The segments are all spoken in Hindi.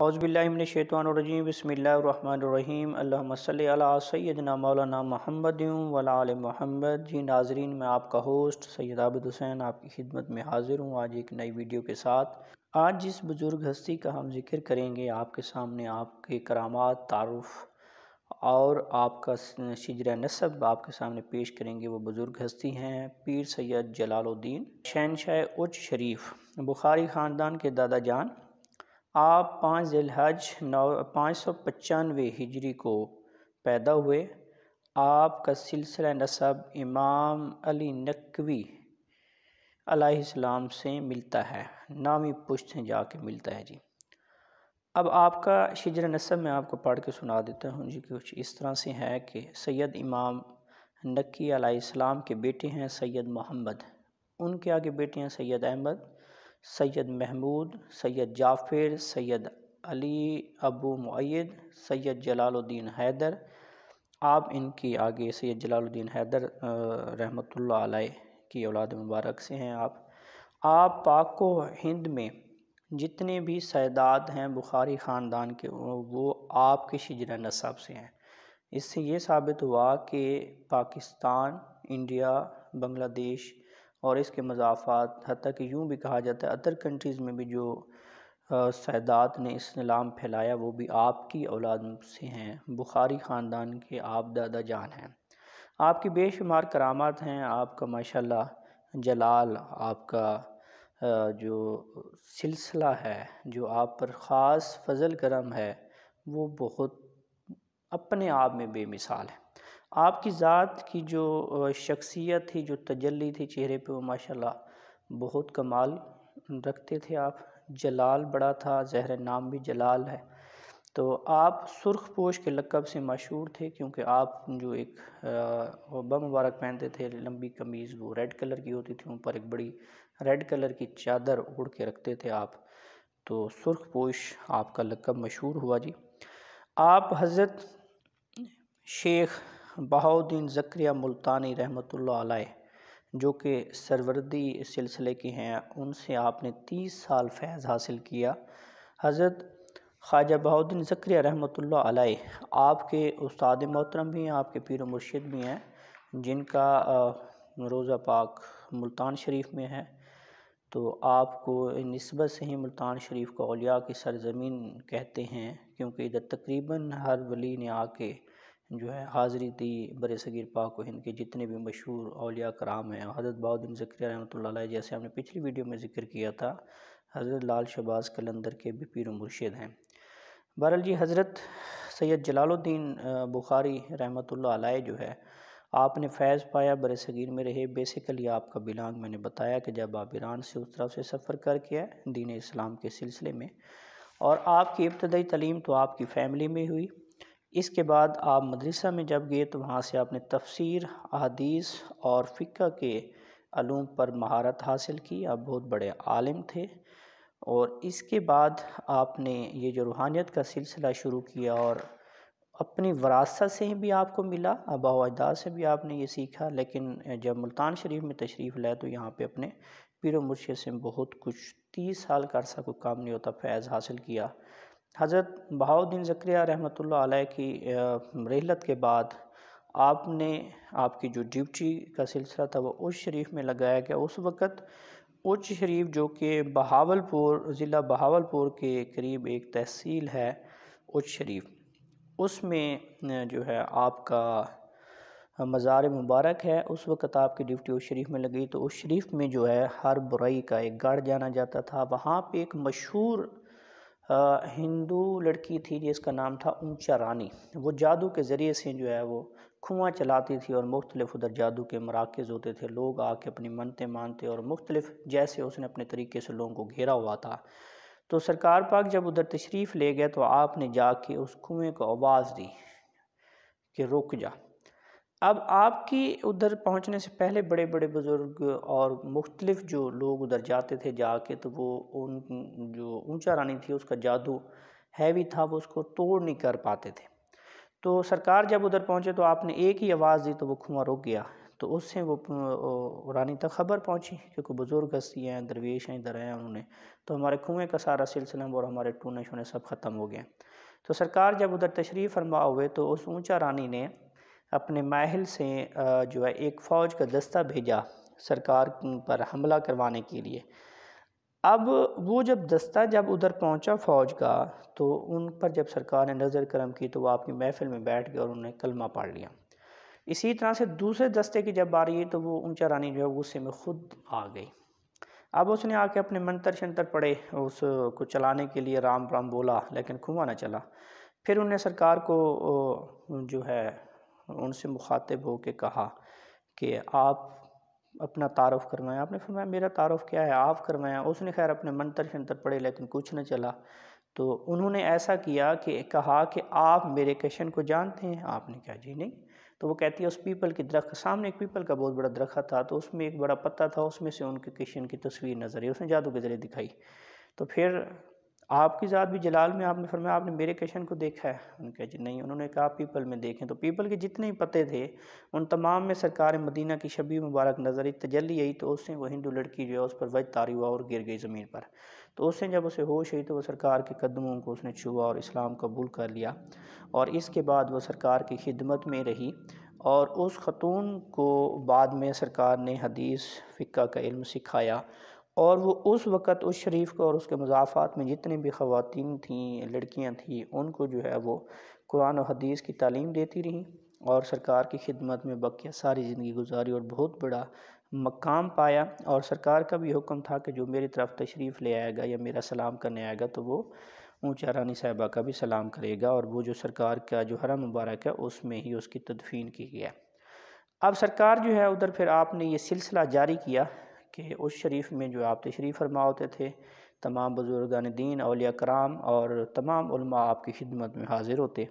हौज़बिल्लिन शैतवानरजीम बसमीम अल्ला सैदना मौलाना महमद वाल महमद जी नाजरीन मैं आपका होस्ट सैयद आबिद हुसैन आपकी खिदमत में हाज़िर हूँ आज एक नई वीडियो के साथ आज जिस बुज़ुर्ग हस्ती का हम जिक्र करेंगे आपके सामने आपके करामात तारफ़ और आपका शजर नसब आपके सामने पेश करेंगे वो बुज़ुर्ग हस्ती हैं पीर सैयद जलालुद्दीन शहनशाह उच शरीफ बुखारी ख़ानदान के दादा जान आप पाँच जिलहज नौ पाँच सौ पचानवे हिजरी को पैदा हुए आपका सिलसिला नसब इमाम अली नकवी अलैहिस्सलाम से मिलता है नामी पुश्त से जाके मिलता है जी अब आपका शिजर नसब मैं आपको पढ़ के सुना देता हूँ जी कुछ इस तरह से है कि सैयद इमाम नकी अलैहिस्सलाम के बेटे हैं सैयद मोहम्मद उनके आगे बेटे हैं सैयद अहमद सैयद महमूद सैयद जाफ़िर सैयद अली अबू मुद सैयद जलालुद्दीन हैदर आप इनके आगे सैयद जलालुद्दीन हैदर रहमत अलैह की औलाद मुबारक से हैं आप आप पाको हिंद में जितने भी सैदात हैं बुखारी ख़ानदान के वो आपके शिजर नसाब से हैं इससे ये साबित हुआ कि पाकिस्तान इंडिया बांग्लादेश और इसके मजाफात हती कि यूँ भी कहा जाता है अदर कंट्रीज़ में भी जो सैदात ने इस्लाम फैलाया वो भी आपकी औलाद से हैं बुखारी ख़ानदान के आप दादा जान हैं आपकी बेशुमार करामात हैं आपका माशाल्लाह जलाल आपका जो सिलसिला है जो आप पर ख़ास फजल करम है वो बहुत अपने आप में बेमिसाल है आपकी ज़ात की जो शख्सियत थी जो तजल्ली थी चेहरे पे वो माशाल्लाह बहुत कमाल रखते थे आप जलाल बड़ा था जहर नाम भी जलाल है तो आप सुर्ख पोश के लकब से मशहूर थे क्योंकि आप जो एक बम मुबारक पहनते थे लंबी कमीज़ वो रेड कलर की होती थी ऊपर एक बड़ी रेड कलर की चादर ओढ़ के रखते थे आप तो सुर्ख पोश आपका लकब मशहूर हुआ जी आप हज़रत शेख बहाउद्दीन ज़क्रिया मुल्तानी रहमत जो कि सरवर्दी सिलसिले के हैं उनसे आपने तीस साल फैज़ हासिल किया हज़रत ख्वाजा बहाउद्दीन ज़क्रिया रहमत आपके उस्ताद मोहतरम भी हैं आपके पीर मुर्शिद भी हैं जिनका रोज़ा पाक मुल्तान शरीफ में है तो आपको नस्बत से ही मुल्तान शरीफ को अलिया की सरजमीन कहते हैं क्योंकि इधर तकरीबन हर वली ने आके जो है हाज़री दी बर सग़ीर पाक व हिंद के जितने भी मशहूर अलिया कराम हैं हज़रत बाउद्दीन ज़क्रिया रहमत जैसे हमने पिछली वीडियो में जिक्र किया था हज़रत लाल शबाज कलंदर के भी पीर मुर्शद हैं बहरल जी हज़रत सैयद जलालुद्दीन बुखारी रहमत जो है आपने फैज़ पाया बर सग़ीर में रहे बेसिकली आपका बिलांग मैंने बताया कि जब आप ईरान से उस तरफ से सफ़र करके आए दीन इस्लाम के सिलसिले में और आपकी इब्तदाई तलीम तो आपकी फ़ैमिली में हुई इसके बाद आप मदरसा में जब गए तो वहाँ से आपने तफसीर अदीस और फ़िका के आलूम पर महारत हासिल की आप बहुत बड़े आलिम थे और इसके बाद आपने ये जो रूहानियत का सिलसिला शुरू किया और अपनी वरासत से ही भी आपको मिला आबा अजदाद से भी आपने ये सीखा लेकिन जब मुल्तान शरीफ में तशरीफ़ लाए तो यहाँ पे अपने पिर मुर्शद से बहुत कुछ तीस साल का अरसा कोई काम नहीं होता फैज़ हासिल किया हज़रत बहाउद्दीन ज़क्रिया रहमत आलह की रहलत के बाद आपने आपकी जो ड्यूटी का सिलसिला था वो उर्ज शरीफ में लगाया गया उस वक़्त उच शरीफ जो कि बहावलपुर ज़िला बहावलपुर के करीब एक तहसील है उच शरीफ उसमें जो है आपका मज़ार मुबारक है उस वक़्त आपकी ड्यूटी उस शरीफ में लगी तो उस शरीफ में जो है हर बुराई का एक गढ़ जाना जाता था वहाँ पे एक मशहूर हिंदू लड़की थी जिसका नाम था ऊंचा रानी वो जादू के ज़रिए से जो है वो कुआँ चलाती थी और मुख्तलिफ उधर जादू के मराकज़ होते थे लोग आके अपनी मनते मानते और मुख्तलिफ जैसे उसने अपने तरीके से लोगों को घेरा हुआ था तो सरकार पाक जब उधर तशरीफ़ ले गए तो आपने जाके उस कुएँ को आवाज़ दी कि रुक जा अब आपकी उधर पहुंचने से पहले बड़े बड़े बुज़ुर्ग और मुख्तलिफ़ जो लोग उधर जाते थे जाके तो वो उन जो ऊंचा रानी थी उसका जादू हैवी था वो उसको तोड़ नहीं कर पाते थे तो सरकार जब उधर पहुंचे तो आपने एक ही आवाज़ दी तो वो खुआ रुक गया तो उससे वो रानी तक खबर पहुंची क्योंकि बुज़ुर्ग हस्ती हैं दरवेश हैं इधर हैं उन्होंने तो हमारे कुएँ का सारा सिलसिला और हमारे टूने शूने सब ख़त्म हो गए तो सरकार जब उधर तशरीफ़ फरमा हुए तो उस ऊँचा रानी ने अपने माहल से जो है एक फ़ौज का दस्ता भेजा सरकार पर हमला करवाने के लिए अब वो जब दस्ता जब उधर पहुंचा फ़ौज का तो उन पर जब सरकार ने नज़र करम की तो वो आपकी महफ़िल में बैठ गए और उन्होंने कलमा पाड़ लिया इसी तरह से दूसरे दस्ते की जब आ रही है तो वो ऊंचा रानी जो है गुस्से में खुद आ गई अब उसने आके अपने मंत्र शंतर पड़े उसको चलाने के लिए राम राम बोला लेकिन खुआ ना चला फिर उन्हें सरकार को जो है उनसे मुखातब हो के कहा कि आप अपना तारफ़ करवाया आपने फरमाया मेरा तारफ़ क्या है आप करवाया उसने खैर अपने मंत्र शंतर पढ़े लेकिन कुछ न चला तो उन्होंने ऐसा किया कि कहा कि आप मेरे क्वेश्चन को जानते हैं आपने कहा जी नहीं तो वो कहती है उस पीपल की दरख्त सामने एक पीपल का बहुत बड़ा दरख्त था तो उसमें एक बड़ा पत्ता था उसमें से उनके क्वेश्चन की तस्वीर नज़र आई उसने जादू के ज़रिए दिखाई तो फिर आपकी ज़ात भी जलाल में आपने फरमाया आपने मेरे क्वेश्चन को देखा है उन्होंने कहा जी नहीं उन्होंने कहा पीपल में देखें तो पीपल के जितने ही पते थे उन तमाम में सरकार मदीना की शबी मुबारक नजर तजल्ली आई तो उससे वो हिंदू लड़की जो है उस पर वज तारी हुआ और गिर गई ज़मीन पर तो उसने जब उसे होश हुई तो वह सरकार के कदमों को उसने छुआ और इस्लाम कबूल कर लिया और इसके बाद वह सरकार की खिदमत में रही और उस खतून को बाद में सरकार ने हदीस फ़िक्का का इल्म सिखाया और वो उस वक़्त उस शरीफ को और उसके मजाफ़ात में जितनी भी ख़वान थीं लड़कियाँ थीं उनको जो है वो कुरान और हदीस की तालीम देती रहीं और सरकार की खिदमत में बकिया सारी ज़िंदगी गुजारी और बहुत बड़ा मकाम पाया और सरकार का भी हुक्म था कि जो मेरी तरफ तशरीफ़ ले आएगा या मेरा सलाम करने आएगा तो वो ऊँचा रानी साहबा का भी सलाम करेगा और वो जो सरकार का जो हरा मुबारक है उसमें ही उसकी तदफीन की गया अब सरकार जो है उधर फिर आपने ये सिलसिला जारी किया कि उस शरीफ में जो आप तशरीफ़ फरमा होते थे तमाम बुज़ुर्गान दीन अलिया कराम और तमाम आपकी खिदमत में हाज़िर होते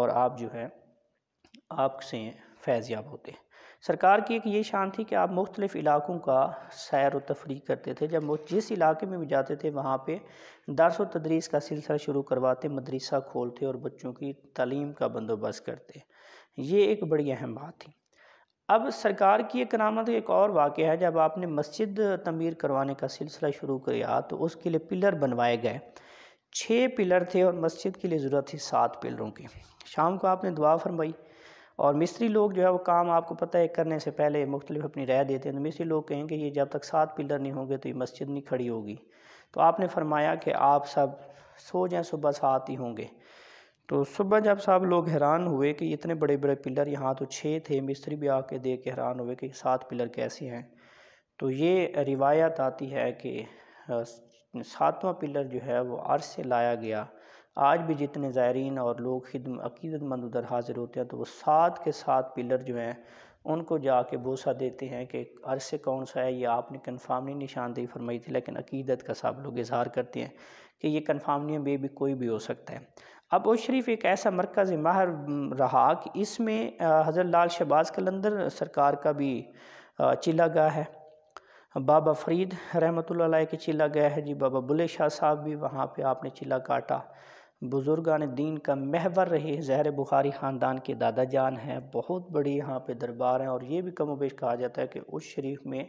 और आप जो है आपसे फैज़याब होते सरकार की एक ये शान थी कि आप मुख्तलिफ़ इलाक़ों का सैर व तफरी करते थे जब जिस इलाके में भी जाते थे वहाँ पर दरस व तदरीस का सिलसिला शुरू करवाते मदरसा खोलते और बच्चों की तलीम का बंदोबस्त करते ये एक बड़ी अहम बात थी अब सरकार की एक करामत एक और वाक़ है जब आपने मस्जिद तमीर करवाने का सिलसिला शुरू किया तो उसके लिए पिलर बनवाए गए छः पिलर थे और मस्जिद के लिए ज़रूरत थी सात पिलरों की शाम को आपने दुआ फरमाई और मिस्त्री लोग जो है वो काम आपको पता है करने से पहले मुख्तलिफ अपनी राय देते हैं तो मिस्त्री लोग कहेंगे ये जब तक सात पिलर नहीं होंगे तो ये मस्जिद नहीं खड़ी होगी तो आपने फरमाया कि आप सब सो जाएँ सुबह सात ही होंगे तो सुबह जब साहब लोग हैरान हुए कि इतने बड़े बड़े पिलर यहाँ तो छः थे मिस्त्री भी आके देख के हैरान हुए कि सात पिलर कैसे हैं तो ये रिवायत आती है कि सातवां पिलर जो है वो अर्श से लाया गया आज भी जितने ज़ायरीन और लोग अकीदतमंद उधर हाज़िर होते हैं तो वो सात के सात पिलर जो हैं उनको जाके बोसा देते हैं कि अर्श से कौन सा है ये आपने नहीं निशानदेही फरमाई थी लेकिन अकीदत का सब लोग इजहार करते हैं कि ये कन्फामनी में भी कोई भी हो सकता है अब उस शरीफ एक ऐसा मरकज़ माहर रहा कि इसमें हज़रत लाल शहबाज कलंदर सरकार का भी चिल्ला गया है बाबा फरीद रहमत के चिल्ला गया है जी बाबा बुले शाह साहब भी वहाँ पे आपने चिल्ला काटा बुज़ुर्गान दीन का महवर रहे जहर बुखारी ख़ानदान के दादा जान हैं बहुत बड़ी यहाँ पे दरबार हैं और ये भी कम वेश कहा जाता है कि उस शरीफ में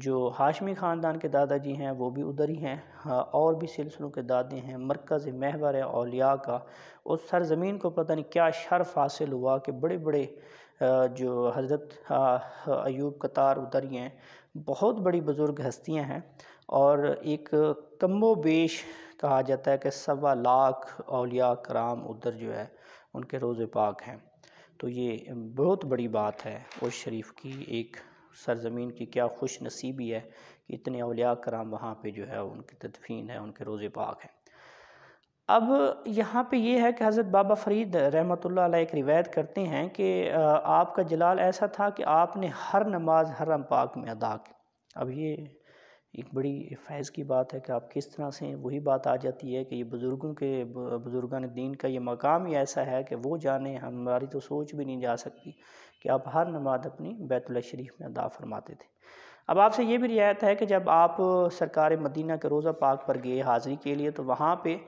जो हाशमी ख़ानदान के दादाजी हैं वो भी उधर ही हैं हाँ, और भी सिलसिलों के दादे हैं मरकज़ महवर अलिया का उस सरज़मीन को पता नहीं क्या शर्फ हासिल हुआ कि बड़े बड़े जो हज़रत अयूब कतार उधर ही हैं बहुत बड़ी बुज़ुर्ग हस्तियां हैं और एक कमो बेश कहा जाता है कि सवा लाख अलिया कराम उधर जो है उनके रोज़ पाक हैं तो ये बहुत बड़ी बात है उस शरीफ की एक सरजमीन की क्या खुश नसीबी है कि इतने अलिया कराम वहाँ पर जो है उनकी तदफीन है उनके रोज़ पाक हैं अब यहाँ पे ये है कि हज़रत बाबा फरीद रहमतुल्लाह एक रिवायत करते हैं कि आपका जलाल ऐसा था कि आपने हर नमाज हरम पाक में अदा की अब ये एक बड़ी फैज़ की बात है कि आप किस तरह से वही बात आ जाती है कि ये बुज़ुर्गों के बुज़ुर्गान दीन का ये मकाम ही ऐसा है कि वो जाने हमारी तो सोच भी नहीं जा सकती कि आप हर नमाज अपनी बैतुल शरीफ में अदा फरमाते थे अब आपसे ये भी रियायत है कि जब आप सरकार मदीना के रोज़ा पाक पर गए हाज़िरी के लिए तो वहाँ पे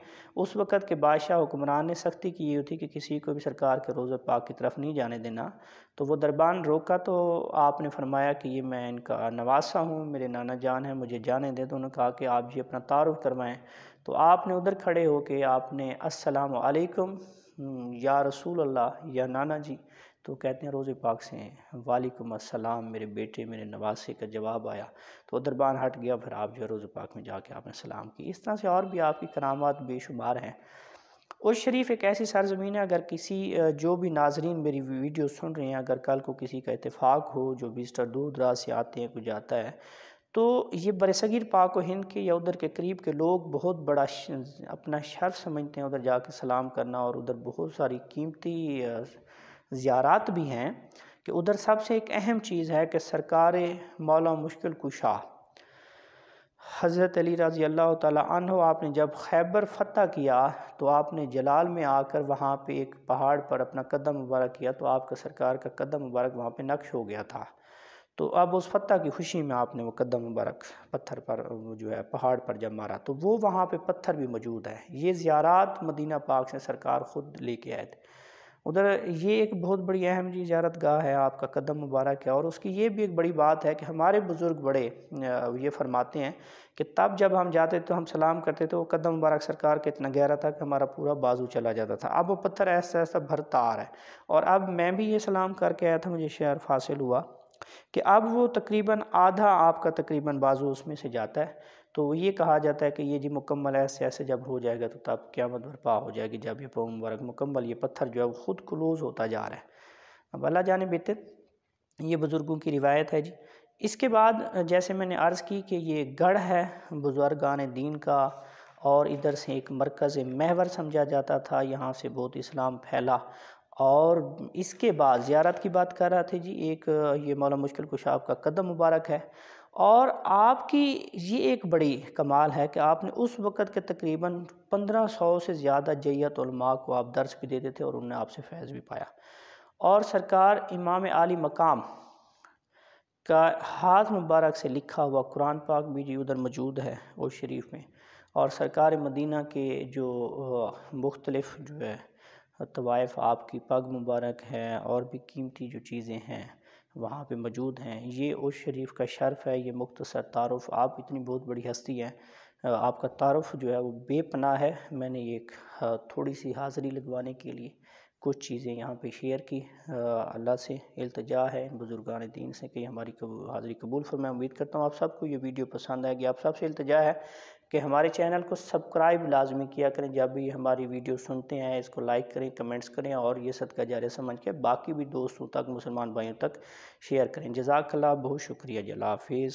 उस वक़्त के बादशाह हुक्मरान ने सख्ती की हुई थी कि किसी को भी सरकार के रोज़ा पाक की तरफ नहीं जाने देना तो वो दरबान रोका तो आपने फरमाया कि ये मैं इनका नवासा हूँ मेरे नाना जान हैं मुझे जाने दें तो उन्होंने कहा कि आप जी अपना तारफ़ करवाएँ तो आपने उधर खड़े होके आपने असलकम हम्म, या रसूल अल्लाह या नाना जी तो कहते हैं रोज़ पाक से वालेकुम अस्सलाम मेरे बेटे मेरे नवासे का जवाब आया तो दरबान हट गया फिर आप जो है रोज़ पाक में जाके आपने सलाम की इस तरह से और भी आपकी करामात बेशुमार हैं उस शरीफ एक ऐसी सरजमीन है अगर किसी जो भी नाजरीन मेरी वीडियो सुन रहे हैं अगर कल को किसी का इतफ़ाक़ हो जो विजिटर दूर दराज से आते हैं कोई जाता है तो ये बरसगीर पाक व हिंद के या उधर के करीब के लोग बहुत बड़ा श, अपना शर्फ समझते हैं उधर जाके सलाम करना और उधर बहुत सारी कीमती ज़्यारत भी हैं कि उधर सबसे एक अहम चीज़ है कि सरकार मौला मुश्किल कुशा हज़रत अली रज़ी अल्लाह तह आपने जब खैबर फतह किया तो आपने जलाल में आकर वहाँ पे एक पहाड़ पर अपना कदम मुबारक किया तो आपका सरकार का कदम मुबारक वहाँ पे नक्श हो गया था तो अब उस फतह की खुशी में आपने वो कदम मुबारक पत्थर पर जो है पहाड़ पर जब मारा तो वो वहाँ पे पत्थर भी मौजूद है ये ज़्यारात मदीना पाक से सरकार ख़ुद लेके आए थे उधर ये एक बहुत बड़ी अहम जी इजारत गाह है आपका कदम मुबारक है और उसकी ये भी एक बड़ी बात है कि हमारे बुज़ुर्ग बड़े ये फरमाते हैं कि तब जब हम जाते तो हम सलाम करते तो कदम मुबारक सरकार का इतना गहरा था कि हमारा पूरा बाजू चला जाता था अब वो पत्थर ऐसा ऐसा भरता आ रहा है और अब मैं भी ये सलाम करके आया था मुझे शेर फासिल हुआ कि अब वो तकरीबन आधा आपका तकरीबन बाजू उसमें से जाता है तो ये कहा जाता है कि ये जी मुकम्मल ऐसे ऐसे जब हो जाएगा तो तब क़्यामत बरपा हो जाएगी जब ये पो मुबारक मुकम्मल ये पत्थर जो है वो ख़ुद क्लोज़ होता जा रहा है अब अल्लाह जाने बेहतर ये बुज़ुर्गों की रिवायत है जी इसके बाद जैसे मैंने अर्ज़ की कि ये गढ़ है बुज़ुर्गान दीन का और इधर से एक मरकज़ महवर समझा जाता था यहाँ से बहुत इस्लाम फैला और इसके बाद ज़्यारत की बात कर रहा थे जी एक ये मौला मुश्किल कुशाब का कदम मुबारक है और आपकी ये एक बड़ी कमाल है कि आपने उस वक़्त के तकरीबन पंद्रह सौ से ज़्यादा जैतलमा को आप दर्स भी देते थे और उनने आपसे फैज़ भी पाया और सरकार इमाम आली मकाम का हाथ मुबारक से लिखा हुआ कुरान पाक भी जी उधर मौजूद है वो शरीफ में और सरकार मदीना के जो मुख्तलफ़ जो है तवाइफ़ आपकी पग मुबारक है और भी कीमती जो चीज़ें हैं वहाँ पे मौजूद हैं ये उस शरीफ का शर्फ़ है ये मुख्तसर तारफ़ आप इतनी बहुत बड़ी हस्ती हैं आपका तारफ़ जो है वो बेपना है मैंने एक थोड़ी सी हाज़री लगवाने के लिए कुछ चीज़ें यहाँ पे शेयर की अल्लाह से अल्तजा है बुज़ुर्गान दीन से कि हमारी कबू, हाज़री कबूल फरमाए उम्मीद करता हूँ आप सबको ये वीडियो पसंद आएगी आप सबसे अल्तजा है कि हमारे चैनल को सब्सक्राइब लाजमी किया करें जब भी हमारी वीडियो सुनते हैं इसको लाइक करें कमेंट्स करें और ये सदका जारे समझ के बाकी भी दोस्तों तक मुसलमान भाइयों तक शेयर करें जजाकला बहुत शुक्रिया जला हाफिज़